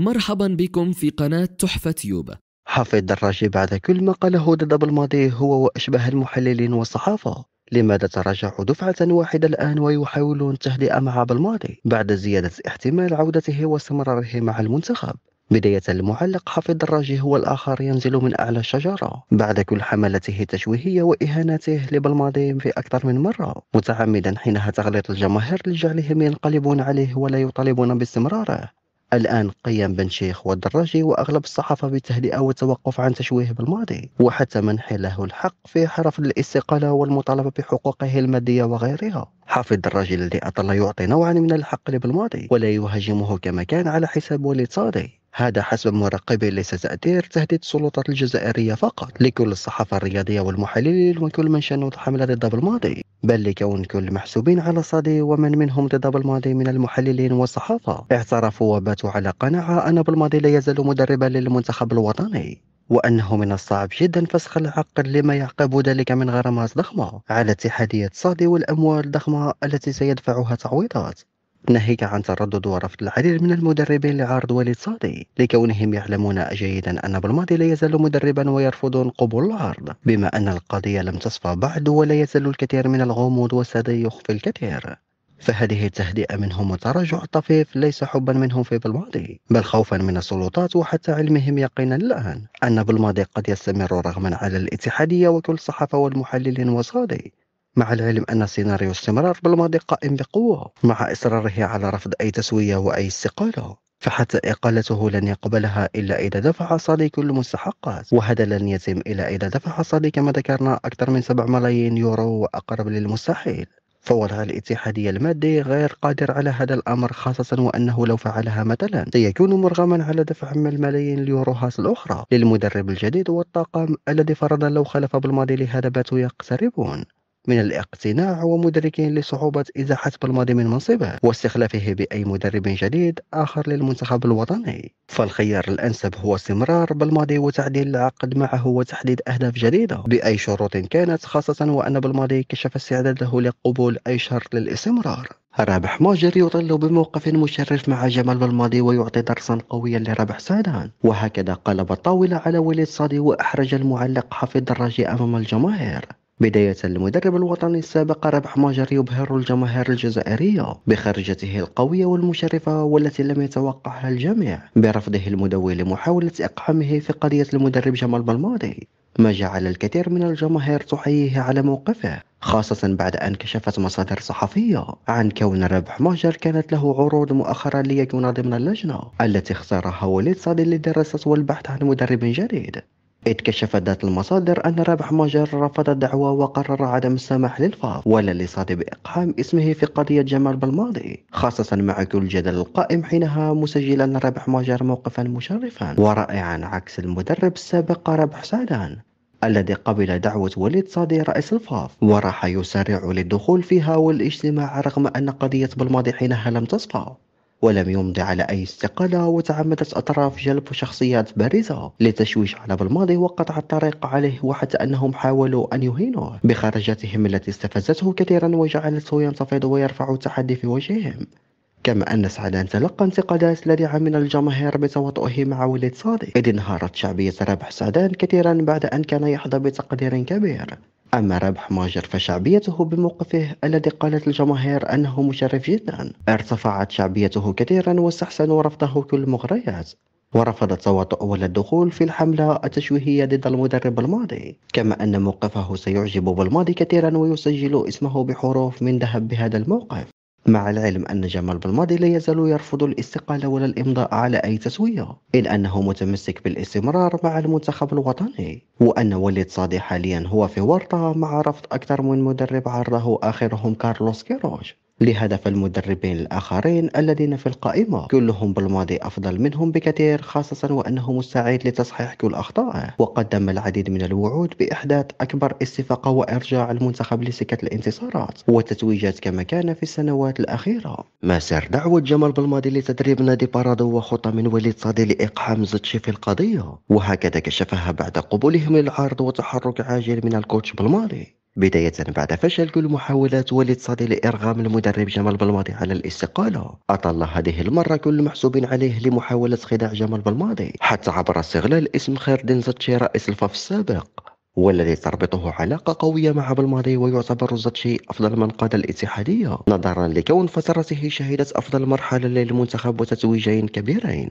مرحبا بكم في قناة تحفة تيوب حفيد دراجي بعد كل ما قاله ضد بالماضي هو وأشباه المحللين والصحافة لماذا تراجعوا دفعة واحدة الآن ويحاولون التهدئة مع بالماضي بعد زيادة احتمال عودته واستمراره مع المنتخب بداية المعلق حفيد دراجي هو الآخر ينزل من أعلى الشجرة بعد كل حملته التشويهية وإهاناته لبالماضي في أكثر من مرة متعمدا حينها تغليط الجماهير لجعلهم ينقلبون عليه ولا يطالبون باستمراره الآن قيام بن شيخ والدراجي وأغلب الصحافة بالتهدئة والتوقف عن تشويه بالماضي وحتى منح له الحق في حرف الاستقالة والمطالبة بحقوقه المادية وغيرها حافظ الدراجي الذي أطل يعطي نوعا من الحق بالماضي ولا يهاجمه كما كان على حساب ولي هذا حسب مراقبي ليس تأثير تهديد السلطات الجزائرية فقط لكل الصحافة الرياضية والمحللين وكل من شنوا الحملة ضد بالماضي بل لكون كل محسوبين على صدي ومن منهم ضد بالماضي من المحللين والصحافة اعترفوا وباتوا على قناعة أن بالماضي لا يزال مدربا للمنتخب الوطني وأنه من الصعب جدا فسخ العقد لما يعقب ذلك من غرامات ضخمة على اتحادية صادي والأموال الضخمة التي سيدفعها تعويضات ناهيك عن تردد ورفض العديد من المدربين لعرض وليد صادي لكونهم يعلمون جيدا أن بالماضي لا يزال مدربا ويرفضون قبول العرض بما أن القضية لم تصفى بعد ولا يزال الكثير من الغموض وصدي يخفي الكثير فهذه التهدئة منهم والتراجع الطفيف ليس حبا منهم في بالماضي بل خوفا من السلطات وحتى علمهم يقينا الآن أن بالماضي قد يستمر رغما على الاتحادية وكل الصحافة والمحللين وصادي مع العلم أن سيناريو استمرار بالماضي قائم بقوة مع إصراره على رفض أي تسوية وأي استقالة فحتى إقالته لن يقبلها إلا إذا دفع صالح كل المستحقات وهذا لن يتم إلا إذا دفع صالح كما ذكرنا أكثر من 7 ملايين يورو وأقرب للمستحيل فوضع الاتحادية المادي غير قادر على هذا الأمر خاصة وأنه لو فعلها مثلا سيكون مرغما على دفع الملايين اليوروهات الأخرى للمدرب الجديد والطاقم الذي فرضا لو خلف بالماضي لهذا باتوا يقتربون من الاقتناع ومدركين لصعوبة إزاحة بالماضي من منصبه واستخلافه بأي مدرب جديد آخر للمنتخب الوطني فالخيار الأنسب هو استمرار بالماضي وتعديل العقد معه وتحديد أهداف جديدة بأي شروط كانت خاصة وأن بالماضي كشف استعداده لقبول أي شرط للاستمرار رابح ماجر يطل بموقف مشرف مع جمال بالماضي ويعطي درسا قويا لرابح سعدان وهكذا قلب الطاولة على وليد صادي وأحرج المعلق حفيظ الدراجي أمام الجماهير بداية المدرب الوطني السابق ربح ماجر يبهر الجماهير الجزائرية بخرجته القوية والمشرفة والتي لم يتوقعها الجميع برفضه المدوي لمحاولة إقحامه في قضية المدرب جمال بلماضي ما جعل الكثير من الجماهير تحييه على موقفه خاصة بعد أن كشفت مصادر صحفية عن كون ربح ماجر كانت له عروض مؤخرا ليكون ضمن اللجنة التي اختارها وليد صادي للدراسة والبحث عن مدرب جديد إذ كشفت ذات المصادر أن رابح ماجر رفض الدعوة وقرر عدم السماح للفاف ولا لصاد بإقحام اسمه في قضية جمال بالماضي خاصة مع كل الجدل القائم حينها مسجلا رابح ماجر موقفا مشرفا ورائعا عكس المدرب السابق رابح سعدان الذي قبل دعوة وليد صادي رئيس الفاف وراح يسارع للدخول فيها والاجتماع رغم أن قضية بالماضي حينها لم تصفى ولم يمض على أي استقالة وتعمدت أطراف جلب شخصيات بارزة لتشويش على بالماضي وقطع الطريق عليه وحتى أنهم حاولوا أن يهينوه بخرجاتهم التي استفزته كثيرا وجعلته ينتفض ويرفع التحدي في وجههم كما أن سعدان تلقى انتقادات لدعم من الجماهير بتواطؤه مع وليد صادق إذ انهارت شعبية رابح سعدان كثيرا بعد أن كان يحظى بتقدير كبير أما ربح ماجر فشعبيته بموقفه الذي قالت الجماهير أنه مشرف جدا ارتفعت شعبيته كثيرا واستحسنوا رفضه كل المغريات ورفض التواطؤ أول الدخول في الحملة التشويهية ضد المدرب الماضي كما أن موقفه سيعجب بالماضي كثيرا ويسجل اسمه بحروف من ذهب بهذا الموقف مع العلم أن جمال بالماضي لا يزال يرفض الاستقالة ولا الإمضاء على أي تسوية إلا أنه متمسك بالاستمرار مع المنتخب الوطني وأن وليد صادي حاليا هو في ورطة مع رفض أكثر من مدرب عرضه آخرهم كارلوس كيروش لهدف المدربين الآخرين الذين في القائمة كلهم بالماضي أفضل منهم بكثير خاصة وأنه مستعد لتصحيح كل أخطائه وقدم العديد من الوعود بإحداث أكبر استفاقة وإرجاع المنتخب لسكة الانتصارات والتتويجات كما كان في السنوات الأخيرة ما سر دعوة جمال بالماضي لتدريب نادي بارادو وخطة من وليد صادي لإقحام زتشي في القضية وهكذا كشفها بعد قبولهم للعرض وتحرك عاجل من الكوتش بالماضي بداية بعد فشل كل محاولات وليد صدي لإرغام المدرب جمال بلماضي على الاستقالة أطل هذه المرة كل محسوب عليه لمحاولة خداع جمال بلماضي حتى عبر استغلال اسم خيردين زتشي رئيس الفاف السابق والذي تربطه علاقة قوية مع بلماضي ويعتبر زتشي أفضل من قاد الاتحادية نظرا لكون فترته شهدت أفضل مرحلة للمنتخب وتتويجين كبيرين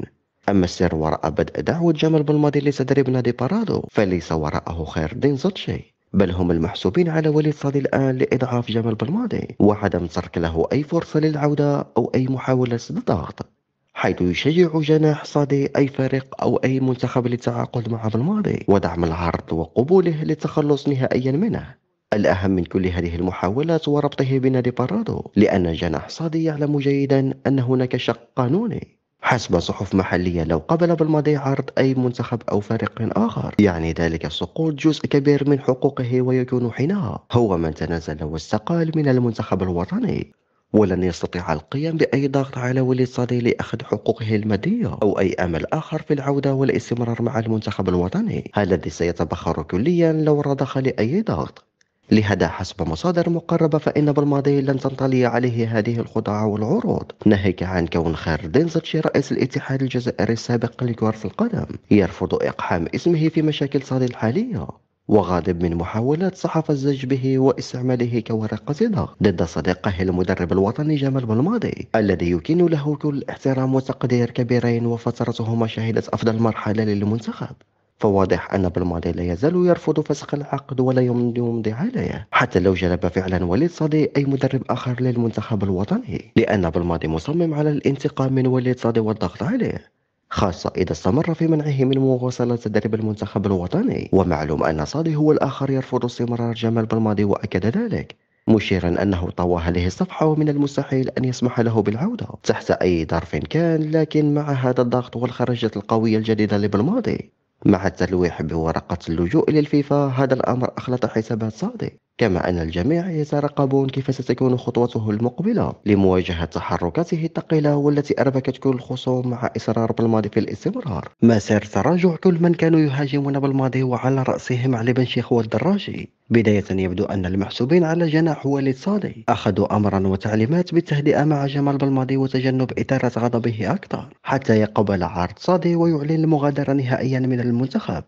أما السر وراء بدء دعوة جمال بلماضي لتدريب نادي بارادو فليس وراءه خير دين زوتشي بل هم المحسوبين على وليد صادي الآن لإضعاف جمال بلماضي وعدم ترك له أي فرصة للعودة أو أي محاولة للضغط حيث يشجع جناح صادي أي فريق أو أي منتخب للتعاقد مع بلماضي ودعم العرض وقبوله للتخلص نهائيا منه الأهم من كل هذه المحاولات وربطه بنادي بارادو لأن جناح صادي يعلم جيدا أن هناك شق قانوني حسب صحف محلية لو قبل بالماضي عرض أي منتخب أو فريق آخر يعني ذلك سقوط جزء كبير من حقوقه ويكون حينها هو من تنازل واستقال من المنتخب الوطني ولن يستطيع القيام بأي ضغط على ولي صدي لأخذ حقوقه المادية أو أي أمل آخر في العودة والاستمرار مع المنتخب الوطني الذي سيتبخر كليا لو رضخ لأي ضغط لهذا حسب مصادر مقربة فإن بالماضي لم تنطلي عليه هذه الخدع والعروض ناهيك عن كون خير دينزتشي رئيس الاتحاد الجزائري السابق لكرة القدم يرفض إقحام اسمه في مشاكل صادي الحالية وغاضب من محاولات صحف الزج به واستعماله كورقة ضغط ضد صديقه المدرب الوطني جمال بالماضي الذي يكن له كل احترام وتقدير كبيرين وفترتهما شهدت أفضل مرحلة للمنتخب فواضح أن بالماضي لا يزال يرفض فسخ العقد ولا يمضي عليه حتى لو جلب فعلا وليد صادي أي مدرب آخر للمنتخب الوطني لأن بالماضي مصمم على الانتقام من وليد صادي والضغط عليه خاصة إذا استمر في منعه من مواصلة تدريب المنتخب الوطني ومعلوم أن صادي هو الآخر يرفض استمرار جمال بالماضي وأكد ذلك مشيرا أنه طوى هذه الصفحة ومن المستحيل أن يسمح له بالعودة تحت أي ظرف كان لكن مع هذا الضغط والخرجة القوية الجديدة لبالماضي مع التلويح بورقة اللجوء للفيفا هذا الأمر أخلط حسابات صادق كما أن الجميع يترقبون كيف ستكون خطوته المقبلة لمواجهة تحركاته الثقيلة والتي أربكت كل الخصوم مع إصرار بالماضي في الاستمرار ما سير تراجع كل من كانوا يهاجمون بالماضي وعلى رأسهم علي بن شيخ والدراجي بداية يبدو أن المحسوبين على جناح وليد صادي أخذوا أمرا وتعليمات بالتهدئة مع جمال بالماضي وتجنب إثارة غضبه أكثر حتى يقبل عرض صادي ويعلن المغادرة نهائيا من المنتخب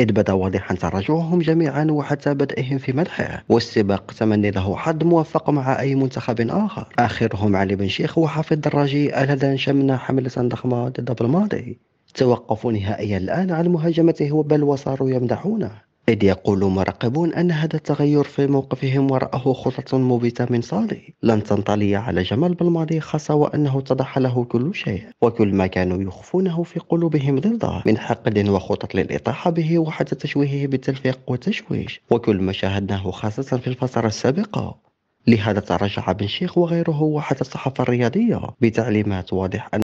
إذ بدا واضحا تراجعهم جميعا وحتى بدئهم في مدحه والسباق تمني له حظ موفق مع أي منتخب آخر آخرهم علي بن شيخ وحافظ الدراجي الذان شمنا حملة ضخمة ضد الماضي توقفوا نهائيا الآن عن مهاجمته بل وصاروا يمدحونه إذ يقول مراقبون أن هذا التغير في موقفهم وراءه خطط مبيتة من صالح لن تنطلي على جمال بالماضي خاصة وأنه اتضح له كل شيء وكل ما كانوا يخفونه في قلوبهم ضده من حقد وخطط للإطاحة به وحتى تشويهه بالتلفيق والتشويش وكل ما شاهدناه خاصة في الفترة السابقة لهذا تراجع بن شيخ وغيره وحتى الصحافة الرياضية بتعليمات واضح أن